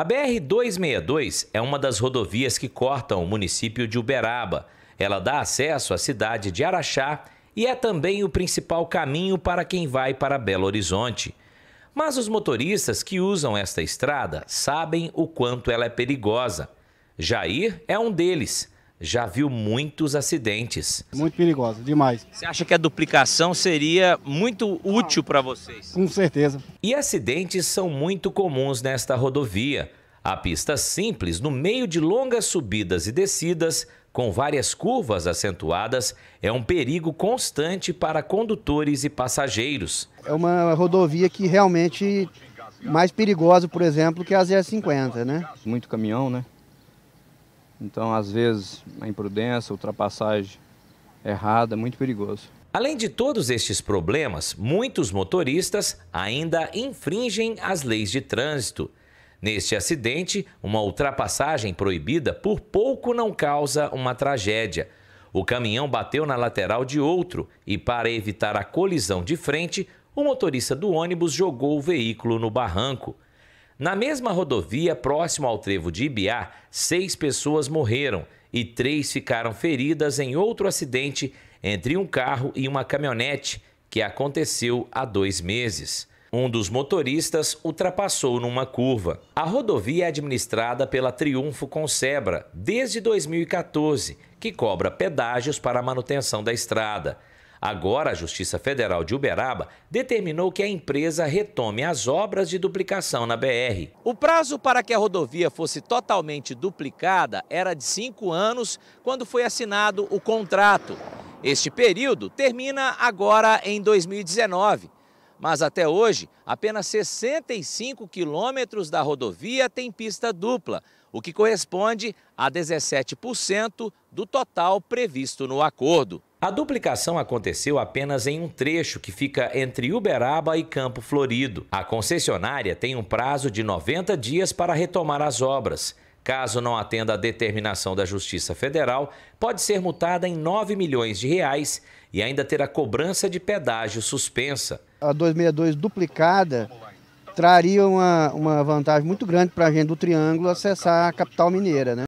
A BR-262 é uma das rodovias que cortam o município de Uberaba. Ela dá acesso à cidade de Araxá e é também o principal caminho para quem vai para Belo Horizonte. Mas os motoristas que usam esta estrada sabem o quanto ela é perigosa. Jair é um deles já viu muitos acidentes. Muito perigosa, demais. Você acha que a duplicação seria muito útil para vocês? Com certeza. E acidentes são muito comuns nesta rodovia. A pista simples, no meio de longas subidas e descidas, com várias curvas acentuadas, é um perigo constante para condutores e passageiros. É uma rodovia que realmente mais perigosa, por exemplo, que a ZR50, né? Muito caminhão, né? Então, às vezes, a imprudência, a ultrapassagem errada é muito perigoso. Além de todos estes problemas, muitos motoristas ainda infringem as leis de trânsito. Neste acidente, uma ultrapassagem proibida por pouco não causa uma tragédia. O caminhão bateu na lateral de outro e, para evitar a colisão de frente, o motorista do ônibus jogou o veículo no barranco. Na mesma rodovia, próximo ao trevo de Ibiá, seis pessoas morreram e três ficaram feridas em outro acidente entre um carro e uma caminhonete que aconteceu há dois meses. Um dos motoristas ultrapassou numa curva. A rodovia é administrada pela Triunfo Concebra desde 2014, que cobra pedágios para a manutenção da estrada. Agora, a Justiça Federal de Uberaba determinou que a empresa retome as obras de duplicação na BR. O prazo para que a rodovia fosse totalmente duplicada era de cinco anos, quando foi assinado o contrato. Este período termina agora em 2019. Mas até hoje, apenas 65 quilômetros da rodovia tem pista dupla, o que corresponde a 17% do total previsto no acordo. A duplicação aconteceu apenas em um trecho que fica entre Uberaba e Campo Florido. A concessionária tem um prazo de 90 dias para retomar as obras. Caso não atenda à determinação da Justiça Federal, pode ser multada em 9 milhões de reais e ainda ter a cobrança de pedágio suspensa. A 262 duplicada traria uma, uma vantagem muito grande para a gente do Triângulo acessar a capital mineira. Né?